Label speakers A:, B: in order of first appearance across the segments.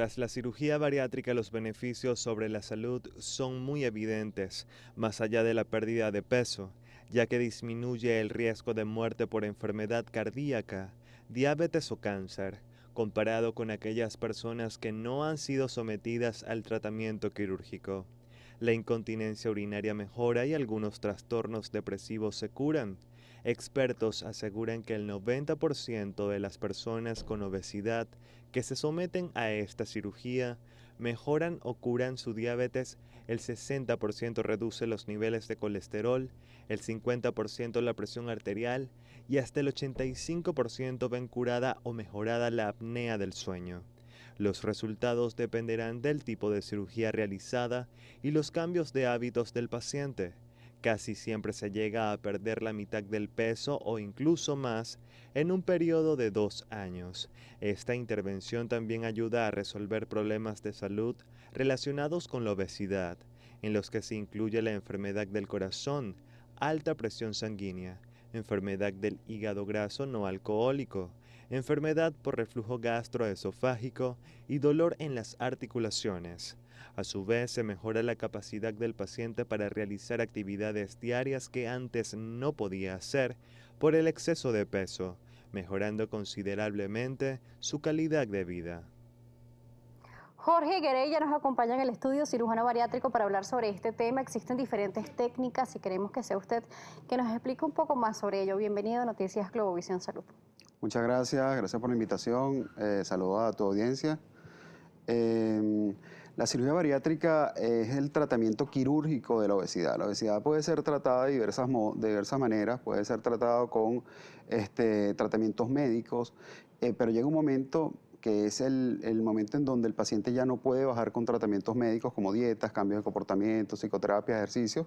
A: Tras la cirugía bariátrica los beneficios sobre la salud son muy evidentes, más allá de la pérdida de peso, ya que disminuye el riesgo de muerte por enfermedad cardíaca, diabetes o cáncer, comparado con aquellas personas que no han sido sometidas al tratamiento quirúrgico. La incontinencia urinaria mejora y algunos trastornos depresivos se curan, Expertos aseguran que el 90% de las personas con obesidad que se someten a esta cirugía mejoran o curan su diabetes, el 60% reduce los niveles de colesterol, el 50% la presión arterial y hasta el 85% ven curada o mejorada la apnea del sueño. Los resultados dependerán del tipo de cirugía realizada y los cambios de hábitos del paciente. Casi siempre se llega a perder la mitad del peso o incluso más en un periodo de dos años. Esta intervención también ayuda a resolver problemas de salud relacionados con la obesidad, en los que se incluye la enfermedad del corazón, alta presión sanguínea, enfermedad del hígado graso no alcohólico, enfermedad por reflujo gastroesofágico y dolor en las articulaciones. A su vez, se mejora la capacidad del paciente para realizar actividades diarias que antes no podía hacer por el exceso de peso, mejorando considerablemente su calidad de vida.
B: Jorge ya nos acompaña en el estudio cirujano bariátrico para hablar sobre este tema. Existen diferentes técnicas y queremos que sea usted que nos explique un poco más sobre ello. Bienvenido a Noticias Globovisión Salud.
C: Muchas gracias, gracias por la invitación. Eh, a tu audiencia. Eh, la cirugía bariátrica es el tratamiento quirúrgico de la obesidad. La obesidad puede ser tratada de diversas, maneras, puede ser tratada con este, tratamientos médicos, eh, pero llega un momento que es el, momento en donde el paciente ya no puede bajar con tratamientos médicos como dietas, cambios de comportamiento, psicoterapia, ejercicios,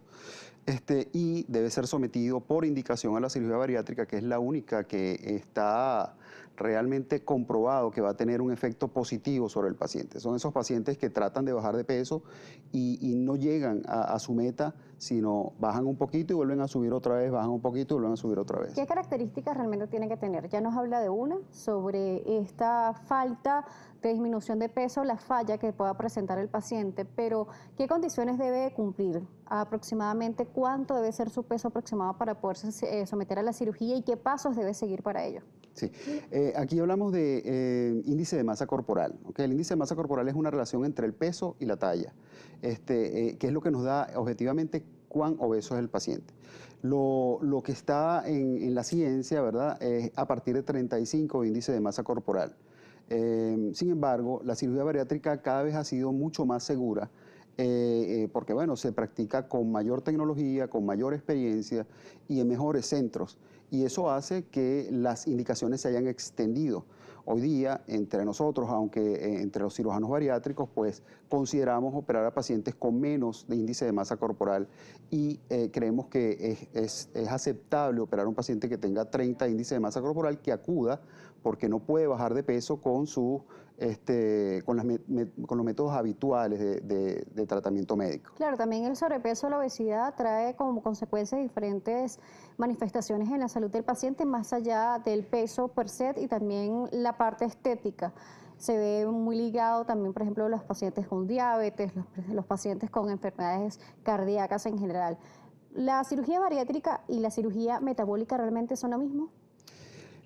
C: este, y debe ser sometido por indicación a la cirugía bariátrica, que es la única que está realmente comprobado que va a tener un efecto positivo sobre el paciente. Son esos pacientes que tratan de bajar de peso y, no llegan a, su meta, sino bajan un poquito y vuelven a subir otra vez, bajan un poquito y vuelven a subir otra vez.
B: ¿Qué características realmente tiene que tener? Ya nos habla de una sobre esta falta de disminución de peso, la falla que pueda presentar el paciente, pero ¿qué condiciones debe cumplir? aproximadamente cuánto debe ser su peso aproximado para poder someter a la cirugía y qué pasos debe seguir para ello.
C: Sí. Eh, aquí hablamos de eh, índice de masa corporal. ¿okay? El índice de masa corporal es una relación entre el peso y la talla, este, eh, que es lo que nos da objetivamente cuán obeso es el paciente. Lo, lo que está en, en, la ciencia, ¿verdad?, es a partir de 35 índice de masa corporal. sin embargo, la cirugía bariátrica cada vez ha sido mucho más segura. porque bueno, se practica con mayor tecnología, con mayor experiencia y en mejores centros y eso hace que las indicaciones se hayan extendido. Hoy día, entre nosotros, aunque eh, entre los cirujanos bariátricos, pues consideramos operar a pacientes con menos de índice de masa corporal y eh, creemos que es, aceptable operar a un paciente que tenga 30 índice de masa corporal que acuda porque no puede bajar de peso con su este, con, los métodos habituales de, tratamiento médico.
B: Claro, también el sobrepeso, la obesidad trae como consecuencia diferentes manifestaciones en la salud del paciente, más allá del peso per se y también la parte estética. Se ve muy ligado también, por ejemplo, los pacientes con diabetes, los pacientes con enfermedades cardíacas en general. ¿La cirugía bariátrica y la cirugía metabólica realmente son lo mismo?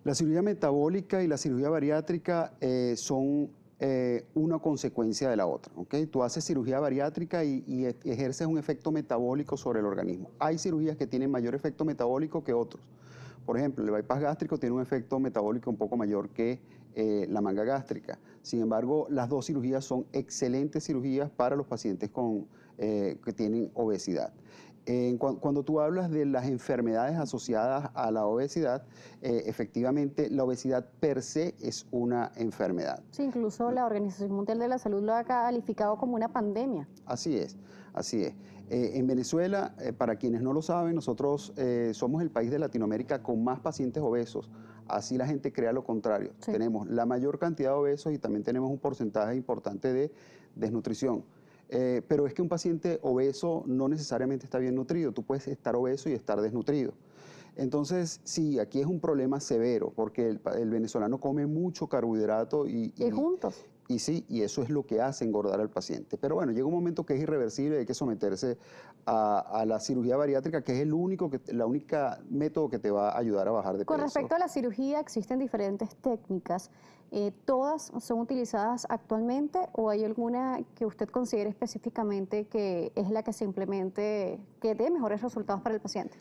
C: La cirugía metabólica y la cirugía bariátrica eh, son eh, una consecuencia de la otra. Tú haces cirugía bariátrica y, e-, ejerces un efecto metabólico sobre el organismo. Hay cirugías que tienen mayor efecto metabólico que otros. Por ejemplo, el bypass gástrico tiene un efecto metabólico un poco mayor que eh, la manga gástrica. Sin embargo, las dos cirugías son excelentes cirugías para los pacientes con, que tienen obesidad cuando tú hablas de las enfermedades asociadas a la obesidad, eh, efectivamente la obesidad per se es una enfermedad.
B: Sí, incluso la Organización Mundial de la Salud lo ha calificado como una pandemia.
C: Así es, así es. Eh, en Venezuela, eh, para quienes no lo saben, nosotros somos el país de Latinoamérica con más pacientes obesos. Así la gente crea lo contrario. Tenemos la mayor cantidad de obesos y también tenemos un porcentaje importante de desnutrición. Eh, pero es que un paciente obeso no necesariamente está bien nutrido, tú puedes estar obeso y estar desnutrido. Entonces, sí, aquí es un problema severo, porque el, venezolano come mucho carbohidrato y... Y, juntos. Y sí, y eso es lo que hace engordar al paciente. Pero bueno, llega un momento que es irreversible, hay que someterse a, la cirugía bariátrica, que es el único, que, la única método que te va a ayudar a bajar de peso. Con respecto
B: a la cirugía, existen diferentes técnicas eh, ¿Todas son utilizadas actualmente o hay alguna que usted considere específicamente que es la que simplemente, que dé mejores resultados para el paciente?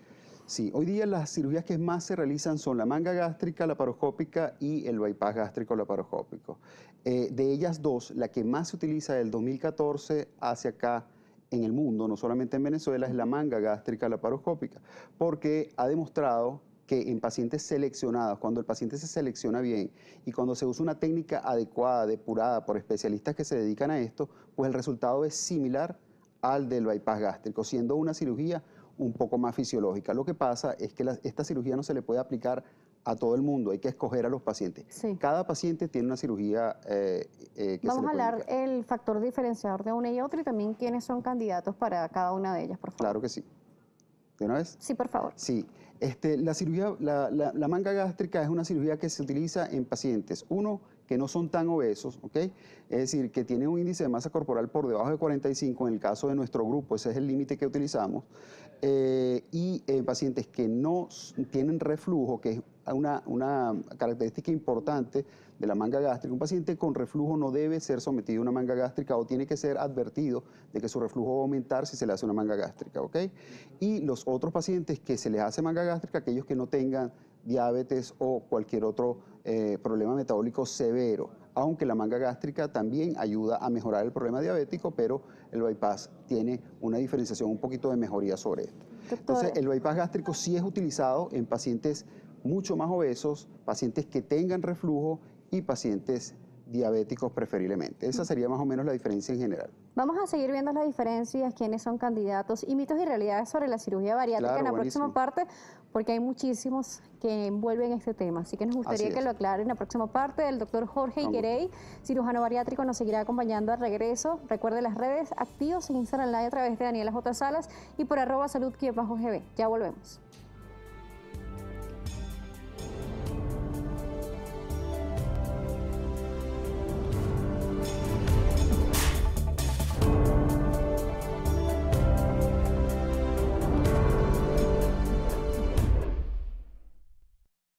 C: Sí, hoy día las cirugías que más se realizan son la manga gástrica, laparoscópica y el bypass gástrico laparoscópico. Eh, de ellas dos, la que más se utiliza del 2014 hacia acá en el mundo, no solamente en Venezuela, es la manga gástrica laparoscópica, porque ha demostrado que en pacientes seleccionados, cuando el paciente se selecciona bien y cuando se usa una técnica adecuada, depurada por especialistas que se dedican a esto, pues el resultado es similar al del bypass gástrico, siendo una cirugía un poco más fisiológica. Lo que pasa es que esta cirugía no se le puede aplicar a todo el mundo, hay que escoger a los pacientes. Cada paciente tiene una cirugía eh, eh, que Vamos se a hablar
B: del el factor diferenciador de una y otra y también quiénes son candidatos para cada una de ellas, por favor.
C: Claro que sí. ¿De una vez? Sí, por favor. Sí. Este, la, cirugía, la, la manga gástrica es una cirugía que se utiliza en pacientes, uno, que no son tan obesos, ¿ok? Es decir, que tienen un índice de masa corporal por debajo de 45, en el caso de nuestro grupo, ese es el límite que utilizamos, eh, y en pacientes que no tienen reflujo, que es una, una, característica importante de la manga gástrica. Un paciente con reflujo no debe ser sometido a una manga gástrica o tiene que ser advertido de que su reflujo va a aumentar si se le hace una manga gástrica, ¿ok? Y los otros pacientes que se les hace manga gástrica, aquellos que no tengan diabetes o cualquier otro eh, problema metabólico severo. Aunque la manga gástrica también ayuda a mejorar el problema diabético, pero el bypass tiene una diferenciación, un poquito de mejoría sobre esto. Entonces, el bypass gástrico sí es utilizado en pacientes mucho más obesos, pacientes que tengan reflujo y pacientes diabéticos preferiblemente. Esa sería más o menos la diferencia en general.
B: Vamos a seguir viendo las diferencias, quiénes son candidatos y mitos y realidades sobre la cirugía bariátrica en la próxima parte, porque hay muchísimos que envuelven este tema. Así que nos gustaría que lo aclaren en la próxima parte. El doctor Jorge Iguerey, cirujano bariátrico, nos seguirá acompañando al regreso. Recuerde las redes activos en Instagram a través de Daniela J. Salas y por arroba salud-gb. Ya volvemos.